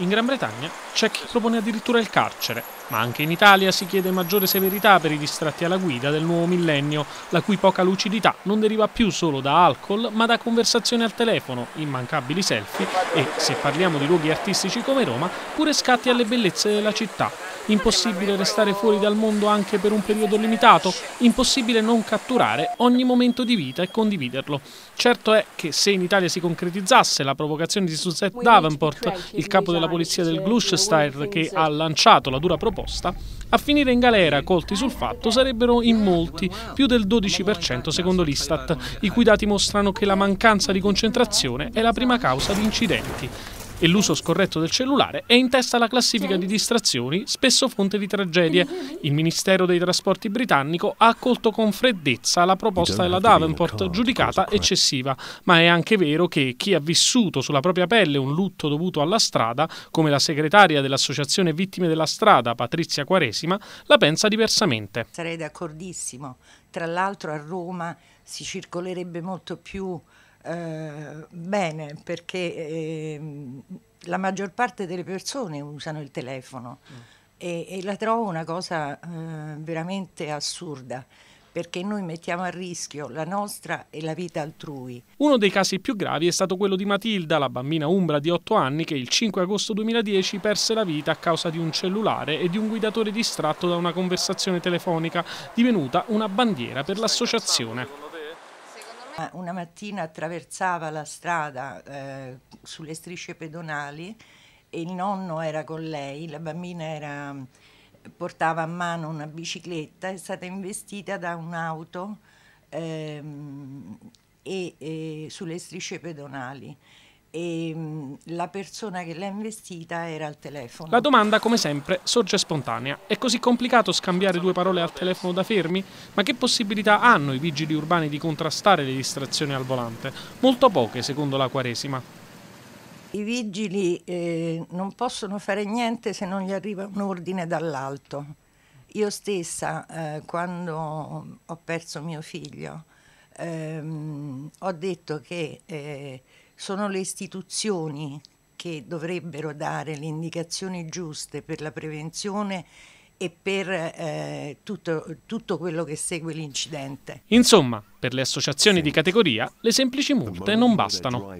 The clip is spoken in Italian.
In Gran Bretagna c'è chi propone addirittura il carcere, ma anche in Italia si chiede maggiore severità per i distratti alla guida del nuovo millennio, la cui poca lucidità non deriva più solo da alcol, ma da conversazioni al telefono, immancabili selfie e, se parliamo di luoghi artistici come Roma, pure scatti alle bellezze della città. Impossibile restare fuori dal mondo anche per un periodo limitato, impossibile non catturare ogni momento di vita e condividerlo. Certo è che se in Italia si concretizzasse la provocazione di Suzette Davenport, il capo della la polizia del Gloucester che ha lanciato la dura proposta, a finire in galera colti sul fatto sarebbero in molti, più del 12% secondo l'Istat, i cui dati mostrano che la mancanza di concentrazione è la prima causa di incidenti e l'uso scorretto del cellulare è in testa alla classifica di distrazioni, spesso fonte di tragedie. Il Ministero dei Trasporti britannico ha accolto con freddezza la proposta della Davenport, giudicata eccessiva, ma è anche vero che chi ha vissuto sulla propria pelle un lutto dovuto alla strada, come la segretaria dell'Associazione Vittime della Strada, Patrizia Quaresima, la pensa diversamente. Sarei d'accordissimo. Tra l'altro a Roma si circolerebbe molto più eh, bene perché eh, la maggior parte delle persone usano il telefono mm. e, e, la trovo una cosa eh, veramente assurda perché noi mettiamo a rischio la nostra e la vita altrui. Uno dei casi più gravi è stato quello di Matilda, la bambina umbra di 8 anni che il 5 agosto 2010 perse la vita a causa di un cellulare e di un guidatore distratto da una conversazione telefonica, divenuta una bandiera per l'associazione. Una mattina attraversava la strada eh, sulle strisce pedonali e il nonno era con lei, la bambina era, portava a mano una bicicletta, è stata investita da un'auto ehm, e, e sulle strisce pedonali e ehm, la persona che l'ha investita era al telefono. La domanda, come sempre, sorge spontanea. È così complicato scambiare due parole al telefono da fermi? Ma che possibilità hanno i vigili urbani di contrastare le distrazioni al volante? Molto poche, secondo la Quaresima. I vigili eh, non possono fare niente se non gli arriva un ordine dall'alto. Io stessa, eh, quando ho perso mio figlio, ehm, ho detto che... Eh, sono le istituzioni che dovrebbero dare le indicazioni giuste per la prevenzione e per eh, tutto, tutto, quello che segue l'incidente. Insomma, per le associazioni di categoria le semplici multe non bastano.